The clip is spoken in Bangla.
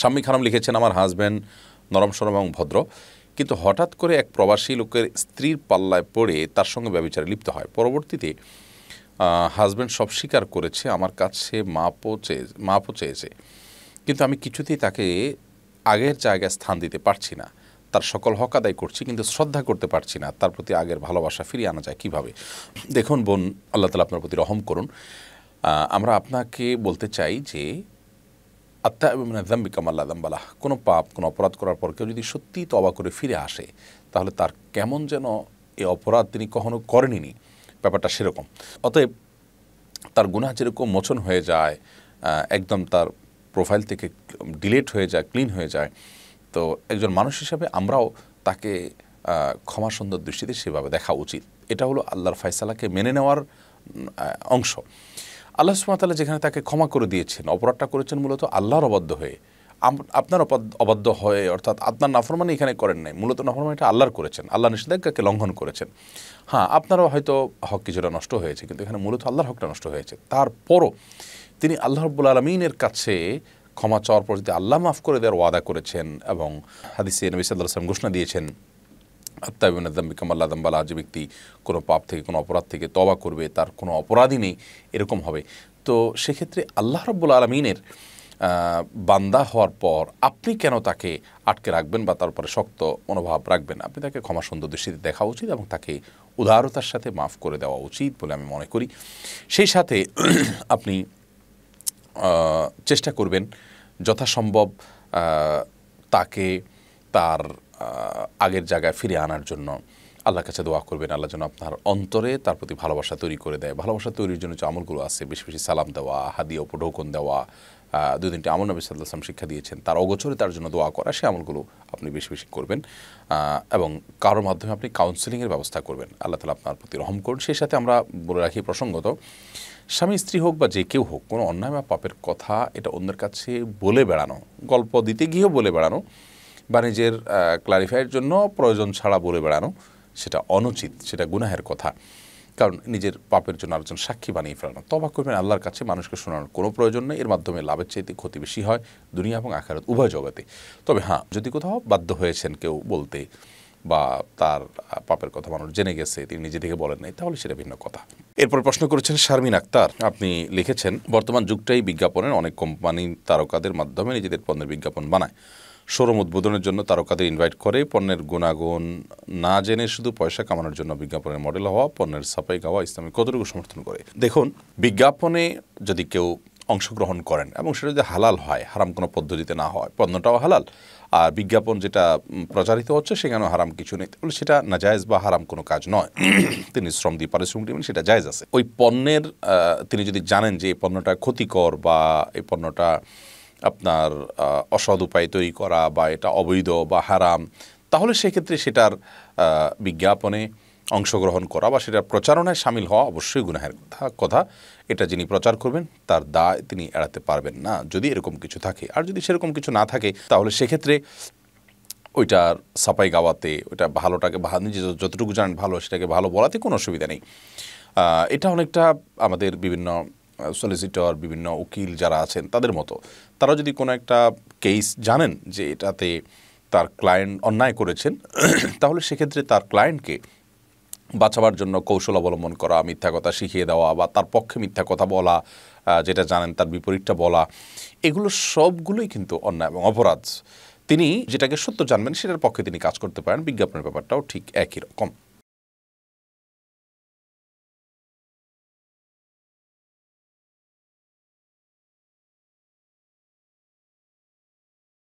শাম্মী খানম লিখেছেন আমার হাজব্যান্ড নরম সরম এবং ভদ্র কিন্তু হঠাৎ করে এক প্রবাসী লোকের স্ত্রীর পাল্লায় পড়ে তার সঙ্গে ব্যবচারে লিপ্ত হয় পরবর্তীতে হাজব্যান্ড সব স্বীকার করেছে আমার কাছে মাপও চেয়ে মাপও চেয়েছে কিন্তু আমি কিছুতেই তাকে আগের জায়গায় স্থান দিতে পারছি না তার সকল হক আদায় করছি কিন্তু শ্রদ্ধা করতে পারছি না তার প্রতি আগের ভালোবাসা ফিরিয়ে আনা যায় কিভাবে দেখুন বোন আল্লাহ তালা আপনার প্রতি রহম করুন আমরা আপনাকে বলতে চাই যে মানে দাম্বি কামাল্লা জাম্বালাহ কোনো পাপ কোনো অপরাধ করার পর কেউ যদি সত্যি তবা করে ফিরে আসে তাহলে তার কেমন যেন এ অপরাধ তিনি কখনো করেনি ব্যাপারটা সেরকম অতএব তার গুনাহ যেরকম মোচন হয়ে যায় একদম তার প্রোফাইল থেকে ডিলেট হয়ে যায় ক্লিন হয়ে যায় তো একজন মানুষ হিসাবে আমরাও তাকে ক্ষমা সুন্দর দৃষ্টিতে সেভাবে দেখা উচিত এটা হলো আল্লাহর ফয়সালাকে মেনে নেওয়ার অংশ আল্লাহ সুমাতাল্লাহ যেখানে তাকে ক্ষমা করে দিয়েছেন অপরাধটা করেছেন মূলত আল্লাহর অবাধ্য হয়ে আপনার অবাধ্য হয়ে অর্থাৎ আপনার নাফরমানি এখানে করেন নাই মূলত নাফরমানিটা আল্লাহর করেছেন আল্লাহ নিষেধাজ্ঞাকে লঙ্ঘন করেছেন হ্যাঁ আপনারও হয়তো হক কিছুটা নষ্ট হয়েছে কিন্তু এখানে মূলত আল্লাহর হকটা নষ্ট হয়েছে তারপরও তিনি আল্লাহ রব্বুল আলমিনের কাছে ক্ষমা চাওয়ার পর যদি আল্লাহ মাফ করে দেওয়ার ওয়াদা করেছেন এবং হাদিসে নবী সাল্লাহ আসলাম ঘোষণা দিয়েছেন আত্মাবিন দম্বিকম আল্লাহ দম্বালা যে ব্যক্তি কোনো পাপ থেকে কোনো অপরাধ থেকে তবা করবে তার কোনো অপরাধই নেই এরকম হবে তো সেক্ষেত্রে আল্লাহ রব্বুল আলমিনের বান্দা হওয়ার পর আপনি কেন তাকে আটকে রাখবেন বা তার উপরে শক্ত মনোভাব রাখবেন আপনি তাকে ক্ষমা সুন্দর দৃষ্টিতে দেখা উচিত এবং তাকে উদারতার সাথে মাফ করে দেওয়া উচিত বলে আমি মনে করি সেই সাথে আপনি চেষ্টা করবেন যথাসম্ভব তাকে তার আগের জায়গায় ফিরে আনার জন্য আল্লাহর কাছে দোয়া করবেন আল্লাহ যেন আপনার অন্তরে তার প্রতি ভালোবাসা তৈরি করে দেয় ভালোবাসা তৈরির জন্য যে আমলগুলো আছে বেশি বেশি সালাম দেওয়া হাদিয়া উপঢৌকন দেওয়া দু তিনটি আমল নবী সাল্লাহাম শিক্ষা দিয়েছেন তার অগোচরে তার জন্য দোয়া করা সে আমলগুলো আপনি বেশি বেশি করবেন এবং কারোর মাধ্যমে আপনি কাউন্সেলিংয়ের ব্যবস্থা করবেন আল্লাহ তালা আপনার প্রতি রহম করুন সেই সাথে আমরা বলে রাখি প্রসঙ্গত স্বামী স্ত্রী হোক বা যে কেউ হোক কোনো অন্যায় বা পাপের কথা এটা অন্যের কাছে বলে বেড়ানো গল্প দিতে গিয়েও বলে বেড়ানো বা নিজের ক্লারিফাইয়ের জন্য প্রয়োজন ছাড়া বলে বেড়ানো সেটা অনুচিত সেটা গুনাহের কথা কারণ নিজের পাপের জন্য আরেকজন সাক্ষী বানিয়ে ফেলানো তবা করবেন আল্লাহর কাছে মানুষকে শোনানোর কোনো প্রয়োজন নেই এর মাধ্যমে লাভের চাইতে ক্ষতি বেশি হয় দুনিয়া এবং আকারত উভয় জগতে তবে হ্যাঁ যদি কোথাও বাধ্য হয়েছেন কেউ বলতে বা তার পাপের কথা মানুষ জেনে গেছে তিনি নিজে থেকে বলেন নাই তাহলে সেটা ভিন্ন কথা এরপর প্রশ্ন করেছেন শারমিন আক্তার আপনি লিখেছেন বর্তমান যুগটাই বিজ্ঞাপনের অনেক কোম্পানি তারকাদের মাধ্যমে নিজেদের পণ্যের বিজ্ঞাপন বানায় শোরুম উদ্বোধনের জন্য তারকাদের ইনভাইট করে পণ্যের গুণাগুণ না জেনে শুধু পয়সা কামানোর জন্য বিজ্ঞাপনের মডেল হওয়া পণ্যের সাপ্লাই গাওয়া ইসলামী কতটুকু সমর্থন করে দেখুন বিজ্ঞাপনে যদি কেউ অংশগ্রহণ করেন এবং সেটা যদি হালাল হয় হারাম কোনো পদ্ধতিতে না হয় পণ্যটাও হালাল আর বিজ্ঞাপন যেটা প্রচারিত হচ্ছে সেখানেও হারাম কিছু নেই তাহলে সেটা না জায়জ বা হারাম কোনো কাজ নয় তিনি শ্রম দিয়ে পারিশ্রমিক নেবেন সেটা জায়জ আছে ওই পণ্যের তিনি যদি জানেন যে এই পণ্যটা ক্ষতিকর বা এই পণ্যটা আপনার অসৎ উপায় তৈরি করা বা এটা অবৈধ বা হারাম তাহলে সেক্ষেত্রে সেটার বিজ্ঞাপনে অংশগ্রহণ করা বা সেটার প্রচারণায় সামিল হওয়া অবশ্যই গুনাহের কথা কথা এটা যিনি প্রচার করবেন তার দায় তিনি এড়াতে পারবেন না যদি এরকম কিছু থাকে আর যদি সেরকম কিছু না থাকে তাহলে সেক্ষেত্রে ওইটার সাপাই গাওয়াতে ওইটা ভালোটাকে ভালো নিজে যতটুকু জানেন ভালো সেটাকে ভালো বলাতে কোনো অসুবিধা নেই এটা অনেকটা আমাদের বিভিন্ন সলিসিটর বিভিন্ন উকিল যারা আছেন তাদের মতো তারা যদি কোনো একটা কেস জানেন যে এটাতে তার ক্লায়েন্ট অন্যায় করেছেন তাহলে সেক্ষেত্রে তার ক্লায়েন্টকে বাঁচাবার জন্য কৌশল অবলম্বন করা মিথ্যা কথা শিখিয়ে দেওয়া বা তার পক্ষে মিথ্যা কথা বলা যেটা জানেন তার বিপরীতটা বলা এগুলো সবগুলোই কিন্তু অন্যায় এবং অপরাধ তিনি যেটাকে সত্য জানবেন সেটার পক্ষে তিনি কাজ করতে পারেন বিজ্ঞাপনের ব্যাপারটাও ঠিক একই রকম